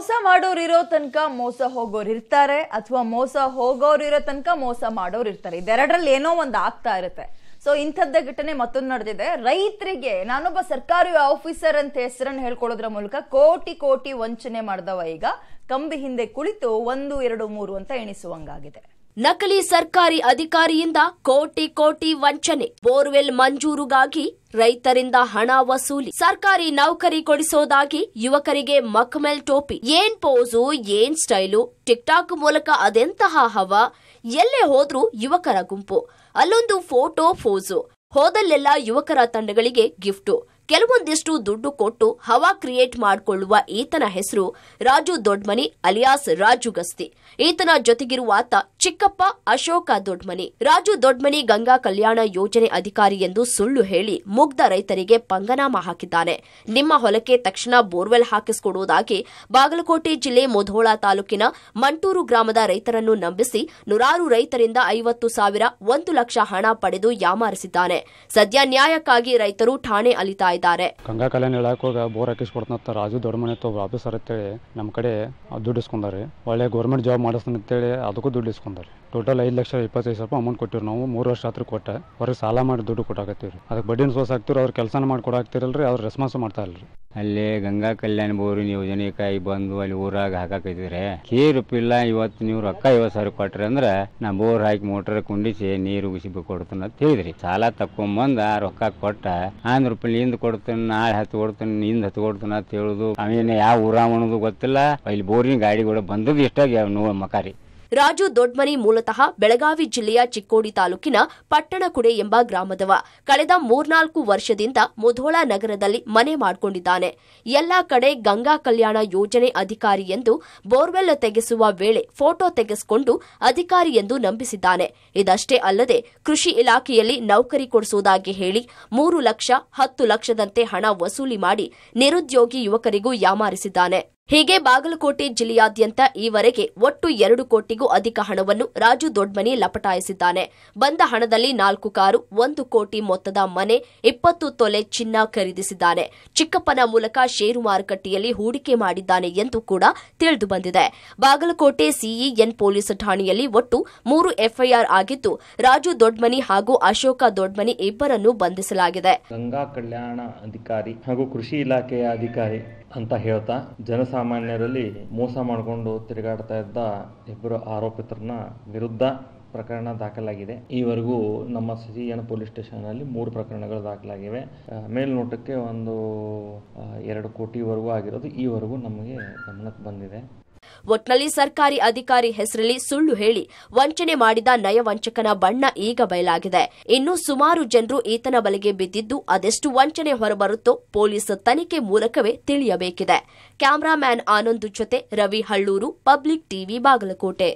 ಮೋಸ ಮಾಡೋರು ಇರೋ ತನಕ ಮೋಸ ಹೋಗೋರು ಇರ್ತಾರೆ ಅಥವಾ ಮೋಸ ಹೋಗೋರು ಇರೋ ತನಕ ಮೋಸ ಮಾಡೋರು ಇರ್ತಾರೆ ಇದೆರಡರಲ್ಲಿ ಏನೋ ಒಂದು ಆಗ್ತಾ ಇರುತ್ತೆ ಸೊ ಇಂಥದ್ದ ಘಟನೆ ಮತ್ತೊಂದು ನಡೆದಿದೆ ರೈತರಿಗೆ ನಾನೊಬ್ಬ ಸರ್ಕಾರಿ ಆಫೀಸರ್ ಅಂತ ಹೆಸರನ್ನು ಹೇಳ್ಕೊಳೋದ್ರ ಮೂಲಕ ಕೋಟಿ ಕೋಟಿ ವಂಚನೆ ಮಾಡಿದವ ಈಗ ಕಂಬಿ ಹಿಂದೆ ಕುಳಿತು ಒಂದು ಎರಡು ಮೂರು ಅಂತ ಎಣಿಸುವಂಗಾಗಿದೆ ನಕಲಿ ಸರ್ಕಾರಿ ಅಧಿಕಾರಿಯಿಂದ ಕೋಟಿ ಕೋಟಿ ವಂಚನೆ ಬೋರ್ವೆಲ್ ಮಂಜೂರುಗಾಗಿ ರೈತರಿಂದ ಹಣ ವಸೂಲಿ ಸರ್ಕಾರಿ ನೌಕರಿ ಕೊಡಿಸೋದಾಗಿ ಯುವಕರಿಗೆ ಮಖಮೆಲ್ ಟೋಪಿ ಏನ್ ಪೋಸು ಏನ್ ಸ್ಟೈಲು ಟಿಕ್ಟಾಕ್ ಮೂಲಕ ಅದೆಂತಹ ಹವ ಎಲ್ಲೇ ಹೋದ್ರೂ ಯುವಕರ ಗುಂಪು ಅಲ್ಲೊಂದು ಫೋಟೋ ಫೋಸು ಹೋದಲ್ಲೆಲ್ಲ ಯುವಕರ ತಂಡಗಳಿಗೆ ಗಿಫ್ಟು ಕೆಲವೊಂದಿಷ್ಟು ದುಡ್ಡು ಕೊಟ್ಟು ಹವಾ ಕ್ರಿಯೇಟ್ ಮಾಡಿಕೊಳ್ಳುವ ಈತನ ಹೆಸರು ರಾಜು ದೊಡ್ಮನಿ ಅಲಿಯಾಸ್ ರಾಜು ಗಸ್ತಿ ಈತನ ಜೊತೆಗಿರುವ ಆತ ಚಿಕ್ಕಪ್ಪ ಅಶೋಕ ದೊಡ್ಮನಿ ರಾಜು ದೊಡ್ಮನಿ ಗಂಗಾ ಕಲ್ಯಾಣ ಯೋಜನೆ ಅಧಿಕಾರಿ ಎಂದು ಸುಳ್ಳು ಹೇಳಿ ಮುಗ್ಧ ರೈತರಿಗೆ ಪಂಗನಾಮ ಹಾಕಿದ್ದಾನೆ ನಿಮ್ಮ ಹೊಲಕ್ಕೆ ತಕ್ಷಣ ಬೋರ್ವೆಲ್ ಹಾಕಿಸಿಕೊಡುವುದಾಗಿ ಬಾಗಲಕೋಟೆ ಜಿಲ್ಲೆ ಮೊಧೋಳ ತಾಲೂಕಿನ ಮಂಟೂರು ಗ್ರಾಮದ ರೈತರನ್ನು ನಂಬಿಸಿ ನೂರಾರು ರೈತರಿಂದ ಐವತ್ತು ಸಾವಿರ ಒಂದು ಲಕ್ಷ ಹಣ ಪಡೆದು ಯಾಮಾರಿಸಿದ್ದಾನೆ ಸದ್ಯ ನ್ಯಾಯಕ್ಕಾಗಿ ರೈತರು ಠಾಣೆ ಅಲಿತಾ ಇದ್ದಾರೆ ಗಂಗಾ ಕಲ್ಯಾಣ ಇಲಾಖೆ ಬೋರ್ ರಾಜು ನಮ್ಮ ಕಡೆ ಒಳ್ಳೆ ಗೌರ್ಮೆಂಟ್ ಜಾಬ್ ಮಾಡಿಸ್ತಾನೆ ಅದಕ್ಕೂ ಟೋಟಲ್ ಐದು ಲಕ್ಷ ಇಪ್ಪತ್ತೈದು ಸಾವಿರ ರೂಪಾಯಿ ಅಮೌಂಟ್ ಕೊಟ್ಟಿವಿ ನಾವು ಮೂರು ವರ್ಷ ಹತ್ರ ಕೊಟ್ಟೆ ಹೊರಗೆ ಸಾಲ ಮಾಡಿ ದುಡ್ಡು ಕೊಟ್ಟಾಕತ್ತೀವಿ ರೀ ಅದಕ್ಕೆ ಬಡ್ಡಿನ ಸೋಸ್ ಹಾಕ್ತಿವ್ರಿ ಅವ್ರ ಕೆಲಸನ ಮಾಡಿ ಕೊಡಾಕ್ತಿರಲ್ರಿ ಅವ್ರ ರೆಸ್ಪಾನ್ಸ್ ಮಾಡ್ತಾ ಇಲ್ರಿ ಅಲ್ಲಿ ಗಂಗಾ ಕಲ್ಯಾಣ ಬೋರಿನ ಕೈ ಬಂದು ಅಲ್ಲಿ ಊರಾಗ ಹಾಕಿದ್ರೆ ರೂಪಾಯಿ ಇಲ್ಲ ಇವತ್ತು ನೀವು ರೊಕ್ಕ ಐವತ್ತು ಸಾವಿರ ಕೊಟ್ರಿ ಅಂದ್ರೆ ನಾ ಬೋರ್ ಹಾಕಿ ಮೋಟರ್ ಕುಂಡಿಸಿ ನೀರು ಉಗಿಸಿ ಕೊಡ್ತೇನೆ ಅಂತ ಹೇಳಿದ್ರಿ ಸಾಲ ಆ ರೊಕ್ಕ ಕೊಟ್ಟ ಆನ್ ರೂಪಾಯಿ ನಿಂದ ಕೊಡ್ತೇನೆ ನಾಳೆ ಹತ್ತು ಕೊಡ್ತೇನೆ ನಿಂದ ಹತ್ತು ಕೊಡ್ತೇನೆ ಅಂತ ಹೇಳುದು ಆಮೇಲೆ ಯಾವ ಊರ ಅನ್ನೋದು ಗೊತ್ತಿಲ್ಲ ಅಲ್ಲಿ ಬೋರಿನ ಗಾಡಿ ಕೂಡ ಬಂದದ್ದು ಇಷ್ಟ ಮಕಾರಿ ರಾಜು ದೊಡ್ಮನಿ ಮೂಲತಃ ಬೆಳಗಾವಿ ಜಿಲ್ಲೆಯ ಚಿಕ್ಕೋಡಿ ತಾಲೂಕಿನ ಪಟ್ಟಣಕುಡೆ ಎಂಬ ಗ್ರಾಮದವ ಕಳೆದ ಮೂರ್ನಾಲ್ಕು ವರ್ಷದಿಂದ ಮುಧೋಳ ನಗರದಲ್ಲಿ ಮನೆ ಮಾಡಿಕೊಂಡಿದ್ದಾನೆ ಎಲ್ಲ ಕಡೆ ಗಂಗಾ ಕಲ್ಯಾಣ ಯೋಜನೆ ಅಧಿಕಾರಿ ಎಂದು ಬೋರ್ವೆಲ್ ತೆಗೆಸುವ ವೇಳೆ ಫೋಟೋ ತೆಗೆಸಿಕೊಂಡು ಅಧಿಕಾರಿ ಎಂದು ನಂಬಿಸಿದ್ದಾನೆ ಇದಷ್ಟೇ ಅಲ್ಲದೆ ಕೃಷಿ ಇಲಾಖೆಯಲ್ಲಿ ನೌಕರಿ ಕೊಡಿಸುವುದಾಗಿ ಹೇಳಿ ಮೂರು ಲಕ್ಷ ಹತ್ತು ಲಕ್ಷದಂತೆ ಹಣ ವಸೂಲಿ ಮಾಡಿ ನಿರುದ್ಯೋಗಿ ಯುವಕರಿಗೂ ಯಾಮಾರಿಸಿದ್ದಾನೆ ಹೀಗೆ ಬಾಗಲಕೋಟೆ ಜಿಲ್ಲೆಯಾದ್ಯಂತ ಈವರೆಗೆ ಒಟ್ಟು ಎರಡು ಕೋಟಿಗೂ ಅಧಿಕ ಹಣವನ್ನು ರಾಜು ದೊಡ್ಮನಿ ಲಪಟಾಯಿಸಿದ್ದಾನೆ ಬಂದ ಹಣದಲ್ಲಿ ನಾಲ್ಕು ಕಾರು ಒಂದು ಕೋಟಿ ಮೊತ್ತದ ಮನೆ ಇಪ್ಪತ್ತು ತೊಲೆ ಚಿನ್ನ ಖರೀದಿಸಿದ್ದಾನೆ ಚಿಕ್ಕಪ್ಪನ ಮೂಲಕ ಷೇರು ಮಾರುಕಟ್ಟೆಯಲ್ಲಿ ಹೂಡಿಕೆ ಮಾಡಿದ್ದಾನೆ ಎಂದು ಕೂಡ ತಿಳಿದು ಬಂದಿದೆ ಬಾಗಲಕೋಟೆ ಸಿಇಎನ್ ಪೊಲೀಸ್ ಠಾಣೆಯಲ್ಲಿ ಒಟ್ಟು ಮೂರು ಎಫ್ಐಆರ್ ಆಗಿದ್ದು ರಾಜು ದೊಡ್ಮನಿ ಹಾಗೂ ಅಶೋಕ ದೊಡ್ಮನಿ ಇಬ್ಬರನ್ನು ಬಂಧಿಸಲಾಗಿದೆ ಗಂಗಾ ಕಲ್ಯಾಣ ಅಧಿಕಾರಿ ಹಾಗೂ ಕೃಷಿ ಇಲಾಖೆಯ ಅಧಿಕಾರಿ ಅಂತ ಹೇಳ್ತಾ ಸಾಮಾನ್ಯರಲ್ಲಿ ಮೋಸ ಮಾಡಿಕೊಂಡು ತಿರುಗಾಡ್ತಾ ಇದ್ದ ಇಬ್ಬರು ಆರೋಪಿತರನ್ನ ವಿರುದ್ಧ ಪ್ರಕರಣ ದಾಖಲಾಗಿದೆ ಈವರೆಗೂ ನಮ್ಮ ಸಿಸಿಎನ್ ಎನ್ ಪೊಲೀಸ್ ಸ್ಟೇಷನಲ್ಲಿ ಮೂರು ಪ್ರಕರಣಗಳು ದಾಖಲಾಗಿವೆ ಮೇಲ್ನೋಟಕ್ಕೆ ಒಂದು ಎರಡು ಕೋಟಿವರೆಗೂ ಆಗಿರೋದು ಈವರೆಗೂ ನಮಗೆ ಗಮನಕ್ಕೆ ಬಂದಿದೆ ಒಟ್ನಲ್ಲಿ ಸರ್ಕಾರಿ ಅಧಿಕಾರಿ ಹೆಸರಲ್ಲಿ ಸುಳ್ಳು ಹೇಳಿ ವಂಚನೆ ಮಾಡಿದ ನಯವಂಚಕನ ಬಣ್ಣ ಈಗ ಬಯಲಾಗಿದೆ ಇನ್ನು ಸುಮಾರು ಜನರು ಈತನ ಬಲೆಗೆ ಬಿದ್ದಿದ್ದು ಅದೆಷ್ಟು ವಂಚನೆ ಹೊರಬರುತ್ತೋ ಪೊಲೀಸ್ ತನಿಖೆ ಮೂಲಕವೇ ತಿಳಿಯಬೇಕಿದೆ ಕ್ಯಾಮರಾಮ್ಯಾನ್ ಆನಂದ್ ಜೊತೆ ರವಿ ಹಳ್ಳೂರು ಪಬ್ಲಿಕ್ ಟಿವಿ ಬಾಗಲಕೋಟೆ